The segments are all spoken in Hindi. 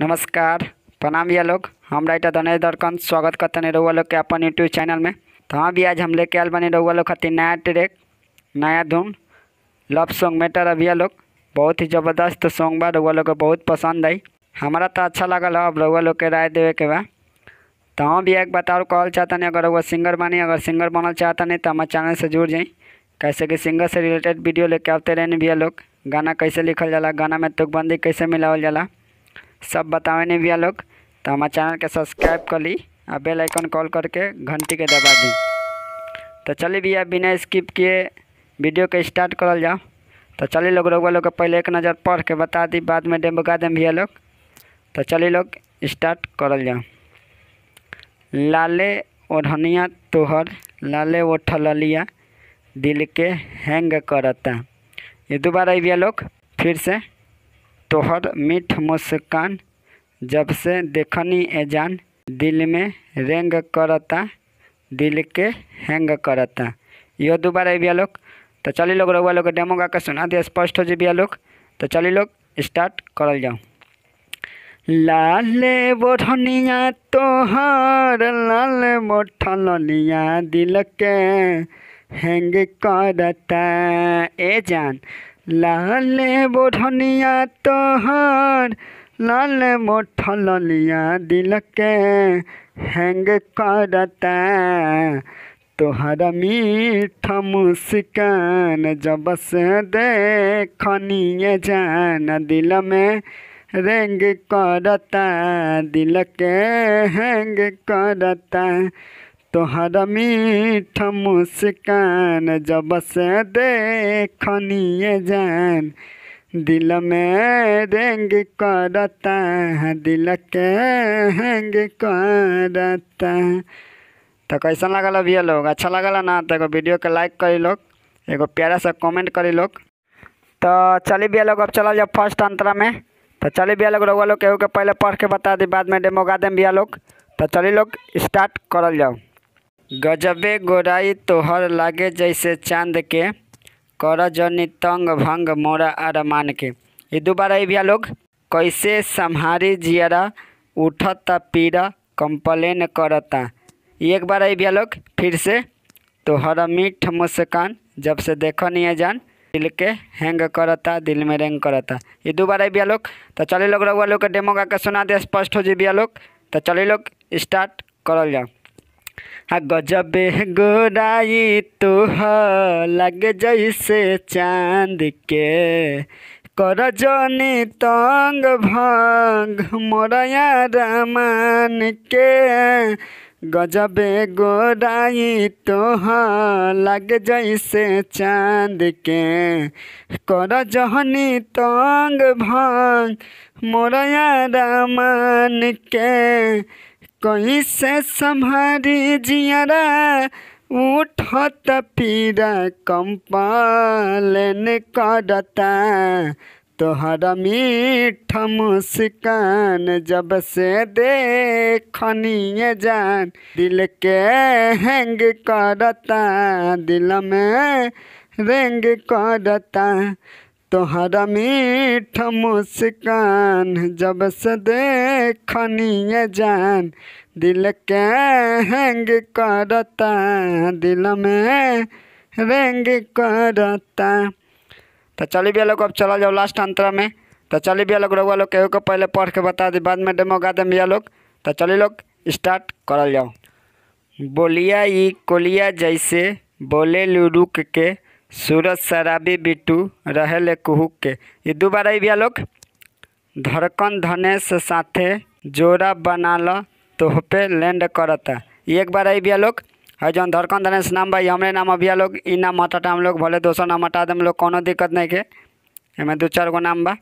नमस्कार प्रणाम भैया लोग हम राइटर धनेश दर्कन स्वागत करते हैं रउआ लोग के अपन यूट्यूब चैनल में तो हाँ भी आज हम लेके आए बने रउआ लोग खातिर नया ट्रैक नया धुन लव सॉन्ग मेटर है लोग बहुत ही ज़बरदस्त सॉन्ग बा रउआ लोग को बहुत पसंद आई हमारा तो अच्छा लगल अब रउआ लोग के राय देवे के बा तो हाँ भी एक बताओ कहल चाहता नहीं अगर रउआ सिंगर बनी अगर सिंगर बनल चाहता नहीं तो हमारे चैनल से जुड़ जाई कैसे कि सिंगर से रिलेटेड वीडियो लेके आते रहने भैया लोग गाना कैसे लिखल जाला गाना में तुकबंदी कैसे मिलावल जाला सब नहीं भैया लोग तो हमारे चैनल के सब्सक्राइब कर ली और बेल आइकन कॉल करके घंटी के दबा दी तो चलिए भैया बिना स्किप किए वीडियो के स्टार्ट करल जाओ तो चलिए लोग रोग लोग पहले एक नज़र पढ़ के बता दी बाद में डेम दें भैया लोग तो चलिए लोग स्टार्ट करल जाओ लाले ओढ़निया तोहर लाले ओठलिया दिल के हैंग करता ये दोबारा भैया लोग फिर से तोहर मीठ मुस्कान जब से देखनी एजान दिल में रेंग करता दिल के हैंग करता यो दोबारा बिया लोग तो चली लोग रउआ लोग डेमो गा के सुना दिया स्पष्ट हो जाए बिया लोग तो चली लोग स्टार्ट कर जाओ लाल बोढ़निया तोहर लाल बोठलिया दिल के हैंग करता ए जान लाले बोढ़निया तोहर लाल मोठलिया दिल के हैंग करता तोहरा मीठ मुस्कान जब से देखनिए जान दिल में रेंग करता दिल के हैंग करता तोहरा मीठ मुस्कान जब से देखनी जान दिल में रंग करता दिल के हंग करता तो कैसा लगल भैया लोग अच्छा लगल ना तो वीडियो के लाइक करी लोग एगो प्यारा सा कमेंट करी लोग तो चली भैया लोग अब चल जाओ फर्स्ट अंतरा में तो चलिए भैया लोग रउआ लोग केहू के पहले पढ़ के बता दी बाद में डेमोगा दे दें भैया लोग तो चली लोग स्टार्ट करल जाओ गजबे गोराई तोहर लागे जैसे चांद के कर जनी तंग भंग मोरा अरमान के ये दोबारा भैया लोग कैसे सम्हारी जियरा उठता पीरा कंप्लेन करता एक बार आई भैया लोग फिर से तोहरा मीठ मुस्कान जब से देखो नहीं जान दिल के हैंग करता दिल में रेंग करता ये दो बार आई भैया लोग तो चले लोग रउआ लोग के डेमो गा के सुना दे स्पष्ट हो जी भैया लोग तो चले लोग स्टार्ट करल जाओ गजब गोराई तुह लग जैसे चांद के कर जनी तंग भंग मोरया रमान के गजब गोराई तुह लग जैसे चांद के कर जहनी तंग भंग मोरया रमान के कहीं से सम्हारी जियारा उठत पीरा कंपालन करता तोहरा मीठ मुस्कान जब से देखनिए जान दिल के हैंग करता दिल में रेंग करता तोहरा मीठ मुस्कान जब से दे खनिए जान दिल के हंग करता दिल में रंग करता तो चलिए भैया लोग अब चला जाओ लास्ट अंतरा में तो चलिए भैया लोग रोग लोग केहू को पहले पढ़ के बता दी बाद में डेमो गा दे भैया लोग तो चलिए लोग स्टार्ट कर जाओ बोलिया ई कोलिया जैसे बोले लू रुक के सूरज शराबी बिटू रहे कुहुक के ये दोबारा ही भैया लोग धड़कन धनेश साथे जोड़ा बना बनाल तोहपे लैंड करता एक बार आई बिया लोग हाँ जौन धड़कन धनेश नाम भाई हमारे नाम अबिया लोग इ नाम हटाटा हम लोग भले दोसर नाम हटा देम लोग को दिक्कत नहीं के हमें दो चार गो नाम बा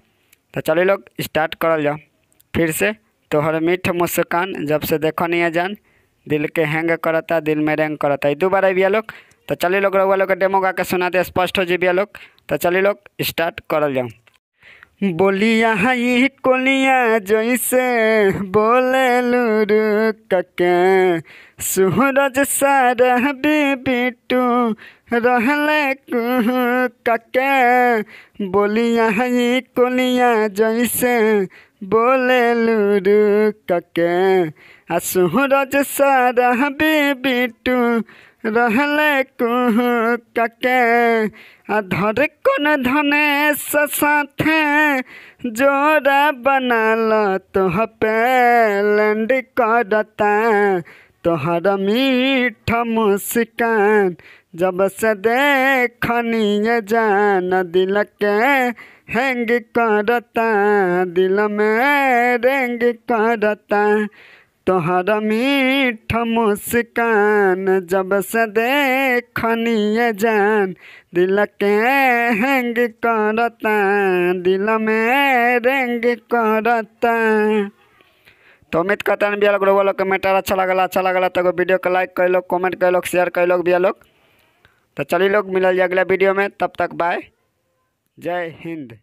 तो चलो लोग स्टार्ट कर जाओ फिर से तोहर मीठ मुस्कान जब से देखो नहीं जान दिल के हैंग करता दिल में रैंग करता दो बार अबिया लोग तो चलिए लोग रउआ लोग के डेमो गा के सुनाते स्पष्ट हो जबिया लोग तो चलिए लोग स्टार्ट करल जाऊँ बोलिया हई कोलिया जैसे बोले लुरु कके सूरज सारह बिटू रहले कके बोलिया हई कोलिया जैसे बोले लुरु कके आ सूरज सारह बिटू रहले कके आ धर कौन धनेश साथे जोड़ा बनाल तोह पे लंड करता तोहरा मीठ मुस्कान जब से देखनी जान दिल के हैंग करता दिल में रेंग करता तोहरा मीठ मुस्कान जब से देखनी जान दिल के हैंग करता दिल में रेंग करता तो उम्मीद करते हैं भैया लोग लोग कमेंटर अच्छा लगल अच्छा लगल तो वीडियो को लाइक कर लोग कमेंट कर लोग शेयर कर लोग भैया लोग तो चलिए लोग मिल जाए अगला वीडियो में तब तक बाय जय हिंद